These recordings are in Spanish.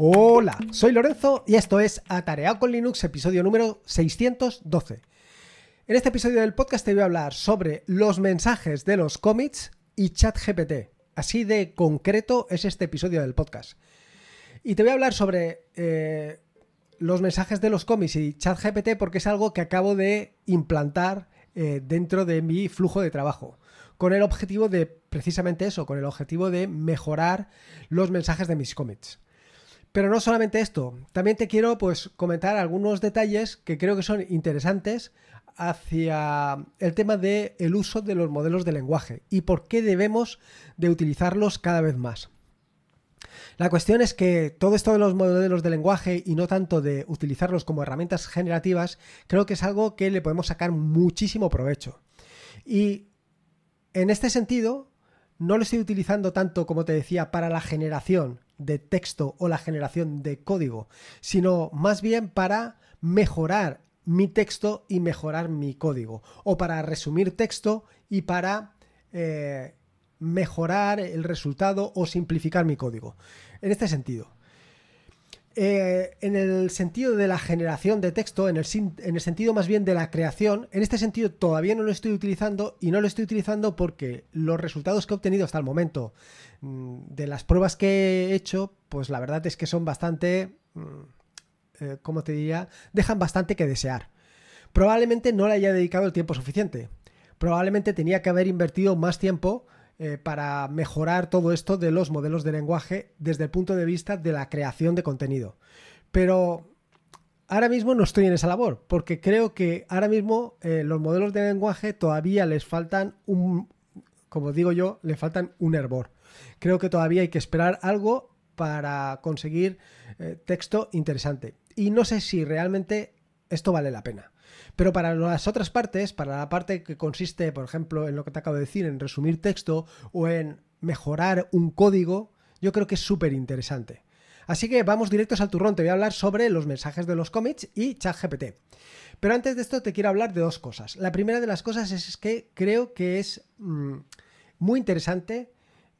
Hola, soy Lorenzo y esto es Atareado con Linux, episodio número 612. En este episodio del podcast te voy a hablar sobre los mensajes de los commits y ChatGPT. Así de concreto es este episodio del podcast. Y te voy a hablar sobre eh, los mensajes de los commits y ChatGPT porque es algo que acabo de implantar eh, dentro de mi flujo de trabajo con el objetivo de precisamente eso, con el objetivo de mejorar los mensajes de mis commits. Pero no solamente esto, también te quiero pues comentar algunos detalles que creo que son interesantes hacia el tema del el uso de los modelos de lenguaje y por qué debemos de utilizarlos cada vez más. La cuestión es que todo esto de los modelos de lenguaje y no tanto de utilizarlos como herramientas generativas, creo que es algo que le podemos sacar muchísimo provecho. Y en este sentido, no lo estoy utilizando tanto, como te decía, para la generación de texto o la generación de código, sino más bien para mejorar mi texto y mejorar mi código, o para resumir texto y para eh, mejorar el resultado o simplificar mi código. En este sentido, eh, en el sentido de la generación de texto, en el, sentido más bien de la creación, en este sentido todavía no lo estoy utilizando y no lo estoy utilizando porque los resultados que he obtenido hasta el momento mm, de las pruebas que he hecho, pues la verdad es que son bastante, como mm, eh, ¿cómo te diría? Dejan bastante que desear. Probablemente no le haya dedicado el tiempo suficiente. Probablemente tenía que haber invertido más tiempo eh, para mejorar todo esto de los modelos de lenguaje desde el punto de vista de la creación de contenido. Pero ahora mismo no estoy en esa labor, porque creo que ahora mismo eh, los modelos de lenguaje todavía les faltan un, como digo yo, le faltan un hervor. Creo que todavía hay que esperar algo para conseguir eh, texto interesante. Y no sé si realmente esto vale la pena. Pero para las otras partes, para la parte que consiste, por ejemplo, en lo que te acabo de decir, en resumir texto o en mejorar un código, yo creo que es súper interesante. Así que vamos directos al turrón, te voy a hablar sobre los mensajes de los cómics y ChatGPT. Pero antes de esto te quiero hablar de dos cosas. La primera de las cosas es que creo que es mm, muy interesante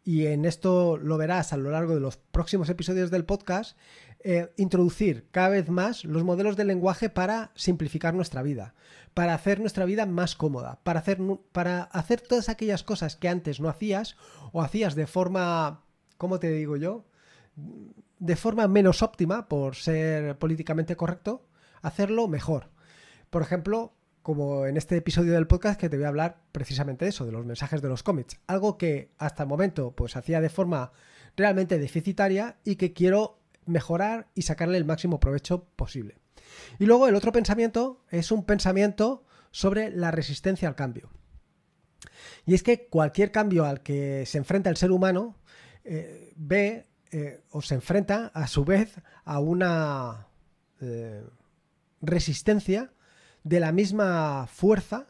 y en esto lo verás a lo largo de los próximos episodios del podcast, eh, introducir cada vez más los modelos de lenguaje para simplificar nuestra vida, para hacer nuestra vida más cómoda, para hacer, para hacer todas aquellas cosas que antes no hacías o hacías de forma, ¿cómo te digo yo? De forma menos óptima, por ser políticamente correcto, hacerlo mejor. Por ejemplo, como en este episodio del podcast que te voy a hablar precisamente de eso, de los mensajes de los cómics, algo que hasta el momento pues hacía de forma realmente deficitaria y que quiero mejorar y sacarle el máximo provecho posible. Y luego el otro pensamiento es un pensamiento sobre la resistencia al cambio. Y es que cualquier cambio al que se enfrenta el ser humano eh, ve eh, o se enfrenta a su vez a una eh, resistencia de la misma fuerza,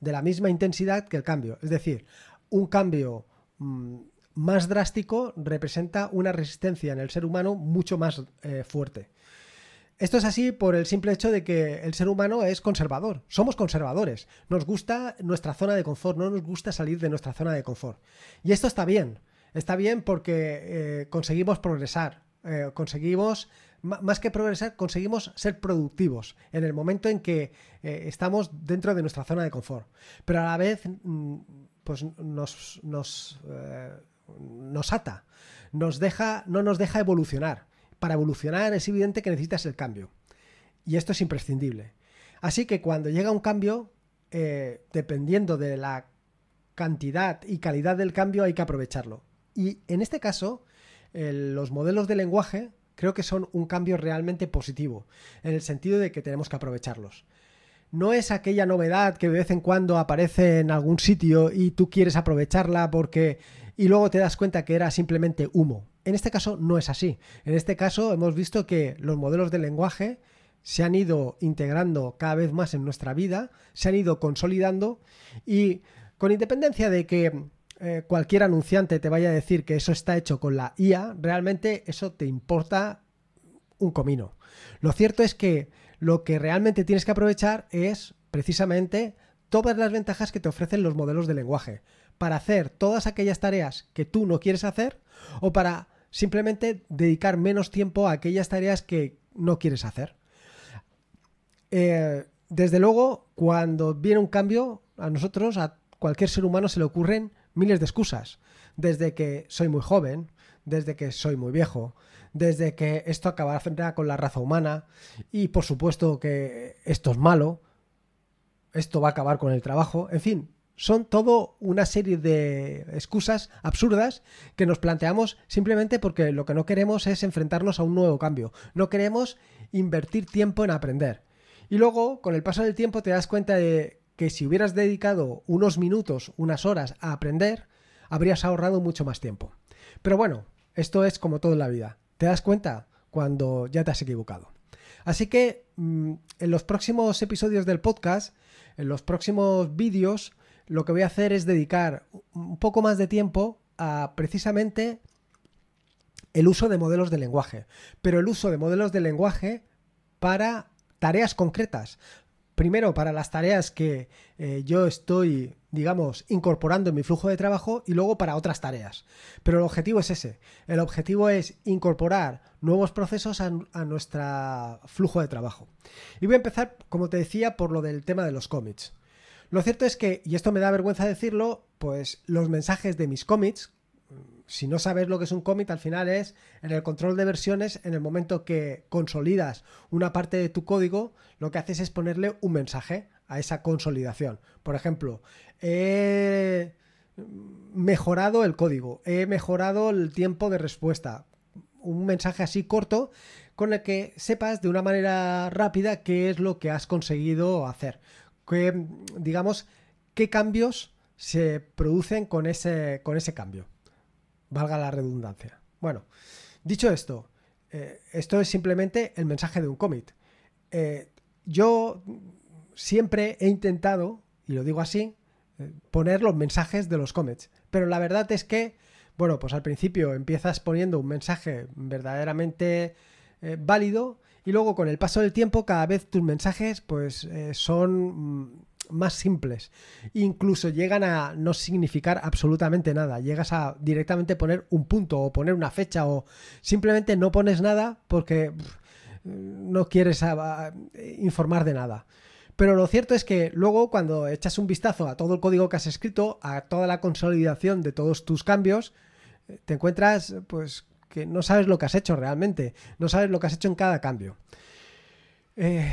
de la misma intensidad que el cambio. Es decir, un cambio mm, más drástico representa una resistencia en el ser humano mucho más eh, fuerte. Esto es así por el simple hecho de que el ser humano es conservador, somos conservadores, nos gusta nuestra zona de confort, no nos gusta salir de nuestra zona de confort. Y esto está bien, está bien porque eh, conseguimos progresar, eh, conseguimos, más que progresar, conseguimos ser productivos en el momento en que estamos dentro de nuestra zona de confort. Pero a la vez, mm, pues nos... nos nos ata, nos deja, no nos deja evolucionar. Para evolucionar es evidente que necesitas el cambio. Y esto es imprescindible. Así que cuando llega un cambio, eh, dependiendo de la cantidad y calidad del cambio, hay que aprovecharlo. Y en este caso, los modelos de lenguaje creo que son un cambio realmente positivo, en el sentido de que tenemos que aprovecharlos. No es aquella novedad que de vez en cuando aparece en algún sitio y tú quieres aprovecharla porque y luego te das cuenta que era simplemente humo. En este caso no es así. En este caso hemos visto que los modelos de lenguaje se han ido integrando cada vez más en nuestra vida, se han ido consolidando y con independencia de que eh, cualquier anunciante te vaya a decir que eso está hecho con la IA, realmente eso te importa un comino. Lo cierto es que lo que realmente tienes que aprovechar es precisamente todas las ventajas que te ofrecen los modelos de lenguaje para hacer todas aquellas tareas que tú no quieres hacer o para simplemente dedicar menos tiempo a aquellas tareas que no quieres hacer. Eh, desde luego, cuando viene un cambio, a nosotros, a cualquier ser humano se le ocurren miles de excusas. Desde que soy muy joven, desde que soy muy viejo, desde que esto acabará con la raza humana y por supuesto que esto es malo, esto va a acabar con el trabajo, en fin, son todo una serie de excusas absurdas que nos planteamos simplemente porque lo que no queremos es enfrentarnos a un nuevo cambio. No queremos invertir tiempo en aprender. Y luego, con el paso del tiempo, te das cuenta de que si hubieras dedicado unos minutos, unas horas a aprender, habrías ahorrado mucho más tiempo. Pero bueno, esto es como todo en la vida. Te das cuenta cuando ya te has equivocado. Así que mm, en los próximos episodios del podcast, en los próximos vídeos, lo que voy a hacer es dedicar un poco más de tiempo a precisamente el uso de modelos de lenguaje, pero el uso de modelos de lenguaje para tareas concretas. Primero, para las tareas que eh, yo estoy, digamos, incorporando en mi flujo de trabajo y luego para otras tareas. Pero el objetivo es ese. El objetivo es incorporar nuevos procesos a, a nuestro flujo de trabajo. Y voy a empezar, como te decía, por lo del tema de los cómics. Lo cierto es que, y esto me da vergüenza decirlo, pues los mensajes de mis commits, si no sabes lo que es un commit, al final es en el control de versiones, en el momento que consolidas una parte de tu código, lo que haces es ponerle un mensaje a esa consolidación. Por ejemplo, he mm, mejorado el código, he mejorado el tiempo de respuesta. Un mensaje así corto con el que sepas de una manera rápida qué es lo que has conseguido hacer que digamos, qué cambios se producen con ese, con ese cambio. Valga la redundancia. Bueno, dicho esto, eh, esto es simplemente el mensaje de un commit. Eh, yo siempre he intentado, y lo digo así, eh, poner los mensajes de los cómics, Pero la verdad es que, bueno, pues al principio empiezas poniendo un mensaje verdaderamente válido y luego con el paso del tiempo cada vez tus mensajes pues eh, son mm, más simples. Incluso llegan a no significar absolutamente nada. Llegas a directamente poner un punto o poner una fecha o simplemente no pones nada porque no quieres informar de nada. Pero lo cierto es que luego cuando echas un vistazo a todo el código que has escrito, a toda la consolidación de todos tus cambios, eh, te encuentras pues que no sabes lo que has hecho realmente, no sabes lo que has hecho en cada cambio. Eh,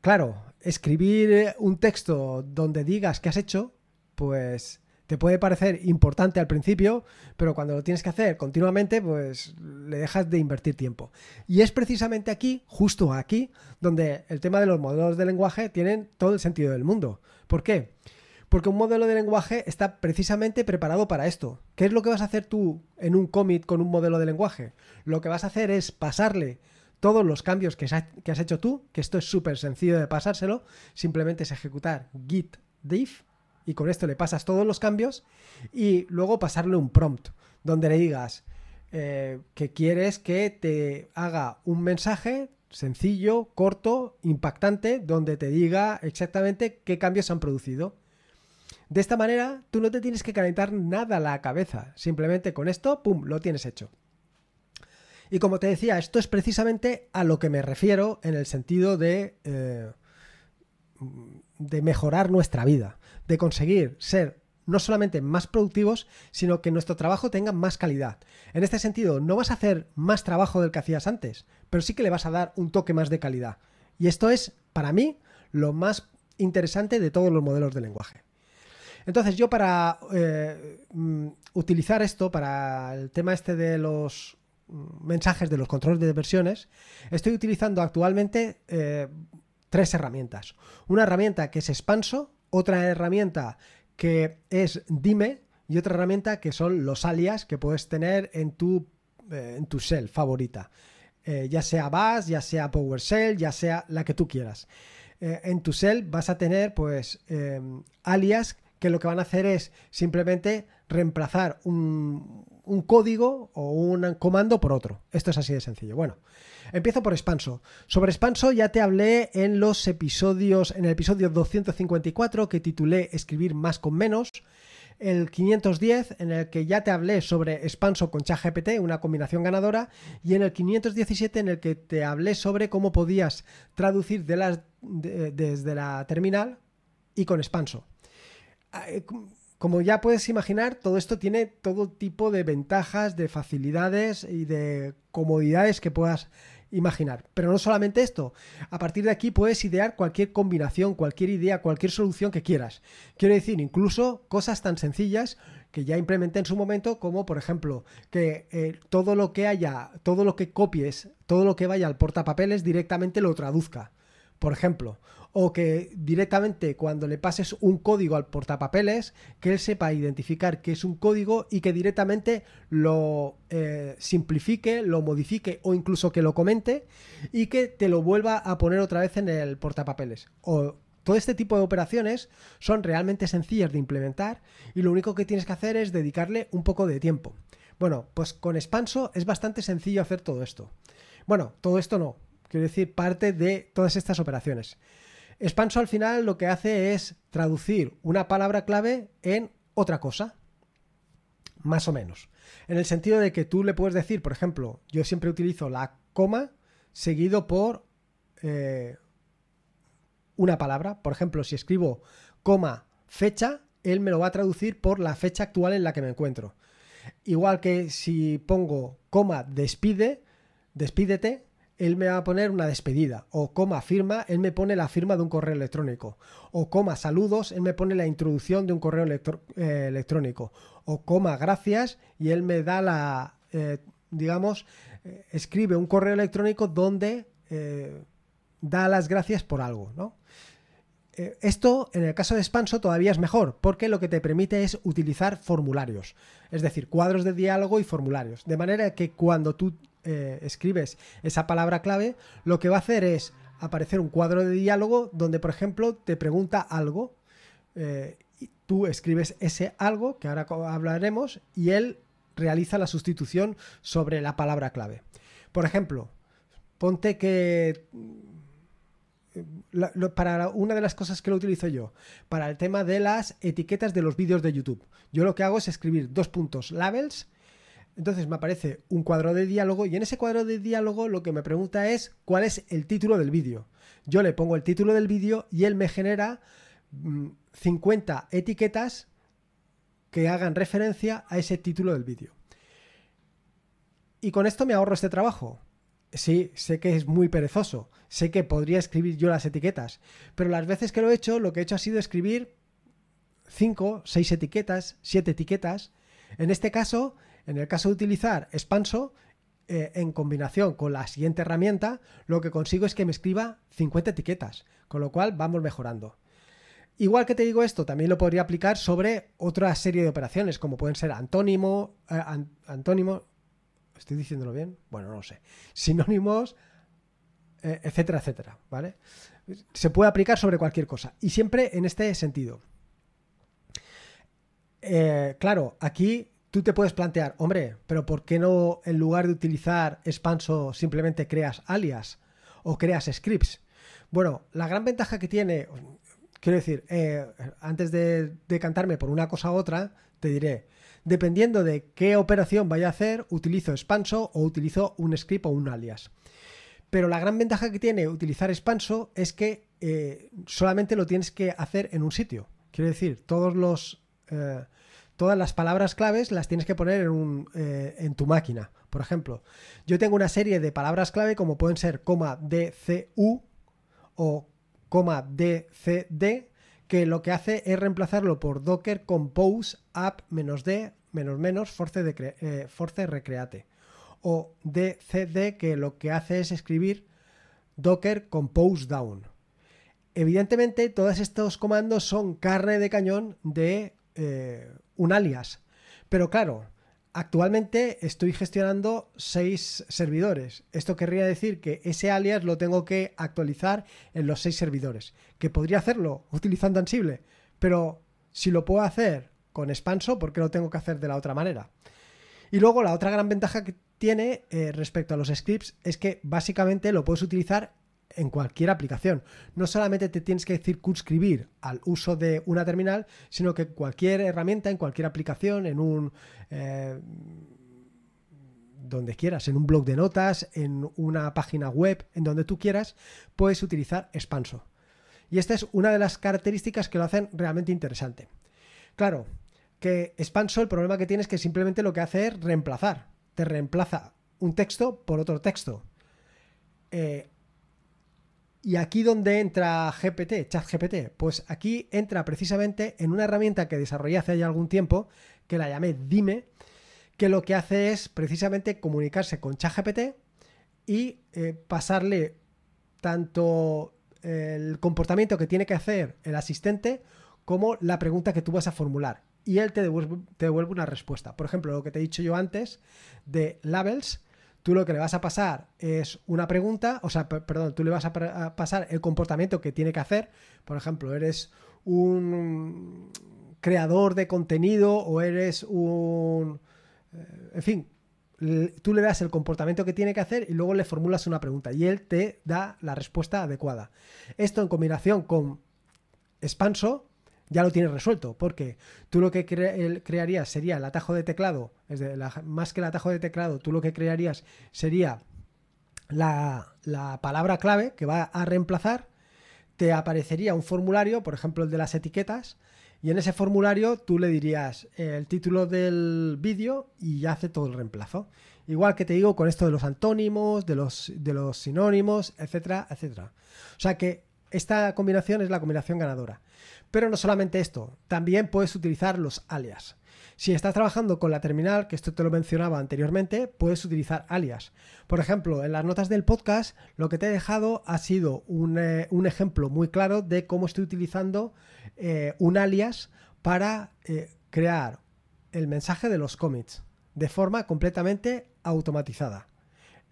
claro, escribir eh, un texto donde digas qué has hecho, pues te puede parecer importante al principio, pero cuando lo tienes que hacer continuamente, pues le dejas de invertir tiempo. Y es precisamente aquí, justo aquí, donde el tema de los modelos de lenguaje tienen todo el sentido del mundo. ¿Por qué? Porque un modelo de lenguaje está precisamente preparado para esto. ¿Qué es lo que vas a hacer tú en un commit con un modelo de lenguaje? Lo que vas a hacer es pasarle todos los cambios que, has hecho tú, que esto es súper sencillo de pasárselo, simplemente es ejecutar git div y con esto le pasas todos los cambios y luego pasarle un prompt donde le digas eh, que quieres que te haga un mensaje sencillo, corto, impactante, donde te diga exactamente qué cambios se han producido. De esta manera, tú no te tienes que calentar nada la cabeza. Simplemente con esto, ¡pum!, lo tienes hecho. Y como te decía, esto es precisamente a lo que me refiero en el sentido de, eh, de mejorar nuestra vida, de conseguir ser no solamente más productivos, sino que nuestro trabajo tenga más calidad. En este sentido, no vas a hacer más trabajo del que hacías antes, pero sí que le vas a dar un toque más de calidad. Y esto es, para mí, lo más interesante de todos los modelos de lenguaje. Entonces yo para eh, mm, utilizar esto, para el tema este de los mm, mensajes de los controles de versiones, estoy utilizando actualmente eh, tres herramientas. Una herramienta que es Expanso, otra herramienta que es Dime y otra herramienta que son los alias que puedes tener en tu, eh, en tu shell favorita. ya sea Bash, ya sea PowerShell, ya sea la que tú quieras. en tu shell vas a tener pues eh, alias que lo que van a hacer es simplemente reemplazar un, código o un comando por otro. Esto es así de sencillo. Bueno, empiezo por Expanso. Sobre Expanso ya te hablé en los episodios, en el episodio 254 que titulé Escribir más con menos, el 510 en el que ya te hablé sobre Expanso con ChatGPT, una combinación ganadora, y en el 517 en el que te hablé sobre cómo podías traducir de desde la terminal y con Expanso. Ah, eh, como ya puedes imaginar, todo esto tiene todo tipo de ventajas, de facilidades y de comodidades que puedas imaginar. Pero no solamente esto. A partir de aquí puedes idear cualquier combinación, cualquier idea, cualquier solución que quieras. Quiero decir, incluso cosas tan sencillas que ya implementé en su momento, como por ejemplo, que eh, todo lo que haya, todo lo que copies, todo lo que vaya al portapapeles directamente lo traduzca. Por ejemplo, o que directamente cuando le pases un código al portapapeles, que él sepa identificar que es un código y que directamente lo eh, simplifique, lo modifique o incluso que lo comente y que te lo vuelva a poner otra vez en el portapapeles. O todo este tipo de operaciones son realmente sencillas de implementar y lo único que tienes que hacer es dedicarle un poco de tiempo. Bueno, pues con Expanso es bastante sencillo hacer todo esto. Bueno, todo esto no, quiero decir, parte de todas estas operaciones. Expanso al final lo que hace es traducir una palabra clave en otra cosa, más o menos. En el sentido de que tú le puedes decir, por ejemplo, yo siempre utilizo la coma seguido por eh, una palabra. Por ejemplo, si escribo coma fecha, él me lo va a traducir por la fecha actual en la que me encuentro. Igual que si pongo coma despide, despídete, él me va a poner una despedida, o coma firma, él me pone la firma de un correo electrónico, o coma saludos, él me pone la introducción de un correo eh, electrónico, o coma gracias y él me da la, eh, digamos, eh, escribe un correo electrónico donde da las gracias por algo, ¿no? esto, en el caso de Spanso, todavía es mejor, porque lo que te permite es utilizar formularios, es decir, cuadros de diálogo y formularios, de manera que cuando tú eh, escribes esa palabra clave, lo que va a hacer es aparecer un cuadro de diálogo donde, por ejemplo, te pregunta algo. Eh, y tú escribes ese algo, que ahora hablaremos, y él realiza la sustitución sobre la palabra clave. Por ejemplo, ponte que... Mm, para una de las cosas que lo utilizo yo, para el tema de las etiquetas de los vídeos de YouTube. Yo lo que hago es escribir dos puntos labels entonces me aparece un cuadro de diálogo y en ese cuadro de diálogo lo que me pregunta es cuál es el título del vídeo. Yo le pongo el título del vídeo y él me genera 50 mm, etiquetas que hagan referencia a ese título del vídeo. Y con esto me ahorro este trabajo. Sí, sé que es muy perezoso, sé que podría escribir yo las etiquetas, pero las veces que lo he hecho, lo que he hecho ha sido escribir 5, 6 etiquetas, 7 etiquetas. En este caso, en el caso de utilizar Spanso, eh, en combinación con la siguiente herramienta, lo que consigo es que me escriba 50 etiquetas, con lo cual vamos mejorando. Igual que te digo esto, también lo podría aplicar sobre otra serie de operaciones, como pueden ser antónimo, eh, antónimo, ¿estoy diciéndolo bien? Bueno, no lo sé. Sinónimos, eh, etcétera, etcétera, ¿vale? Se puede aplicar sobre cualquier cosa. Y siempre en este sentido. claro, aquí tú te puedes plantear, hombre, pero ¿por qué no en lugar de utilizar Spanso simplemente creas alias o creas scripts? Bueno, la gran ventaja que tiene, quiero decir, eh, antes de, decantarme cantarme por una cosa u otra, te diré, dependiendo de qué operación vaya a hacer, utilizo expanso o utilizo un script o un alias. Pero la gran ventaja que tiene utilizar expanso es que eh, solamente lo tienes que hacer en un sitio. Quiero decir, todos los... Eh, todas las palabras claves las tienes que poner eh, en, tu máquina. Por ejemplo, yo tengo una serie de palabras clave como pueden ser coma DCU o coma DCD, que lo que hace es reemplazarlo por docker compose app-d menos menos force, de, eh, force recreate o DCD que lo que hace es escribir docker compose down. Evidentemente, todos estos comandos son carne de cañón de eh, un alias. Pero claro, actualmente estoy gestionando seis servidores. Esto querría decir que ese alias lo tengo que actualizar en los seis servidores. Que podría hacerlo utilizando Ansible, pero si lo puedo hacer con Expanso, ¿por qué lo tengo que hacer de la otra manera? Y luego la otra gran ventaja que tiene eh, respecto a los scripts es que básicamente lo puedes utilizar en cualquier aplicación. No solamente te tienes que circunscribir al uso de una terminal, sino que cualquier herramienta, en cualquier aplicación, en un... Eh, donde quieras, en un blog de notas, en una página web, en donde tú quieras, puedes utilizar Expanso. Y esta es una de las características que lo hacen realmente interesante. Claro, que Expanso el problema que tiene es que simplemente lo que hace es reemplazar. Te reemplaza un texto por otro texto. Eh, ¿Y aquí donde entra GPT, ChatGPT? Pues aquí entra precisamente en una herramienta que desarrollé hace ya algún tiempo, que la llamé Dime, que lo que hace es precisamente comunicarse con ChatGPT y eh, pasarle tanto el comportamiento que tiene que hacer el asistente como la pregunta que tú vas a formular. Y él te te devuelve una respuesta. Por ejemplo, lo que te he dicho yo antes de labels tú lo que le vas a pasar es una pregunta, o sea, perdón, tú le vas a, pasar el comportamiento que tiene que hacer. Por ejemplo, eres un creador de contenido o eres un... Eh, en fin, tú le das el comportamiento que tiene que hacer y luego le formulas una pregunta y él te da la respuesta adecuada. Esto en combinación con Expanso, ya lo tienes resuelto, porque tú lo que crearías sería el atajo de teclado, más que el atajo de teclado, tú lo que crearías sería la, palabra clave que va a reemplazar, te aparecería un formulario, por ejemplo el de las etiquetas, y en ese formulario tú le dirías eh, el título del vídeo y ya hace todo el reemplazo. Igual que te digo con esto de los antónimos, de los, de los sinónimos, etcétera, etcétera. O sea que esta combinación es la combinación ganadora. Pero no solamente esto, también puedes utilizar los alias. Si estás trabajando con la terminal, que esto te lo mencionaba anteriormente, puedes utilizar alias. Por ejemplo, en las notas del podcast lo que te he dejado ha sido un, eh, ejemplo muy claro de cómo estoy utilizando eh, un alias para eh, crear el mensaje de los commits de forma completamente automatizada.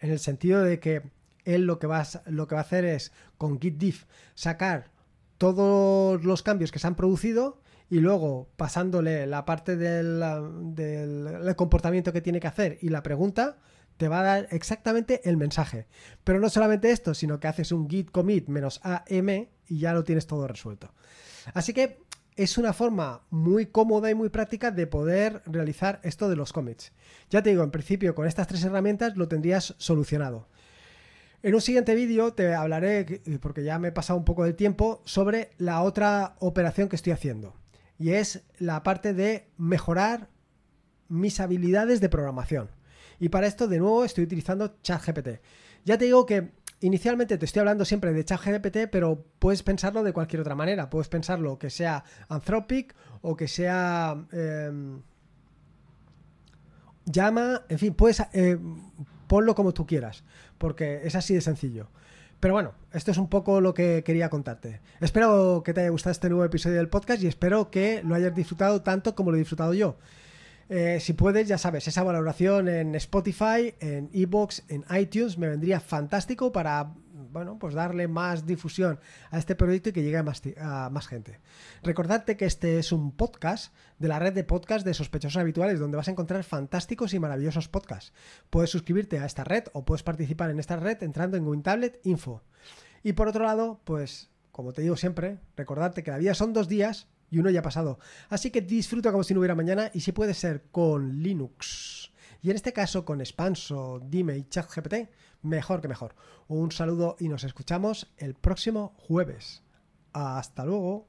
En el sentido de que él lo que va a, hacer es con git diff sacar todos los cambios que se han producido y luego pasándole la parte del, comportamiento que tiene que hacer y la pregunta, te va a dar exactamente el mensaje. Pero no solamente esto, sino que haces un git commit menos AM y ya lo tienes todo resuelto. Así que es una forma muy cómoda y muy práctica de poder realizar esto de los commits. Ya te digo, en principio con estas tres herramientas lo tendrías solucionado. En un siguiente vídeo te hablaré, eh, porque ya me he pasado un poco del tiempo, sobre la otra operación que estoy haciendo. Y es la parte de mejorar mis habilidades de programación. Y para esto, de nuevo, estoy utilizando ChatGPT. Ya te digo que inicialmente te estoy hablando siempre de ChatGPT, pero puedes pensarlo de cualquier otra manera. Puedes pensarlo que sea Anthropic o que sea. Em, llama. En fin, puedes. Eh, ponlo como tú quieras, porque es así de sencillo. Pero bueno, esto es un poco lo que quería contarte. Espero que te haya gustado este nuevo episodio del podcast y espero que lo hayas disfrutado tanto como lo he disfrutado yo. Eh, si puedes, ya sabes, esa valoración en Spotify, en iBox en iTunes me vendría fantástico para bueno, pues darle más difusión a este proyecto y que llegue a más, gente. Recordarte que este es un podcast de la red de podcasts de sospechosos habituales, donde vas a encontrar fantásticos y maravillosos podcasts. Puedes suscribirte a esta red o puedes participar en esta red entrando en WinTablet Info. Y por otro lado, pues, como te digo siempre, recordarte que la vida son dos días y uno ya ha pasado. Así que disfruta como si no hubiera mañana y si puede ser con Linux. Y en este caso con Expanso, Dime y ChatGPT mejor que mejor. Un saludo y nos escuchamos el próximo jueves. Hasta luego.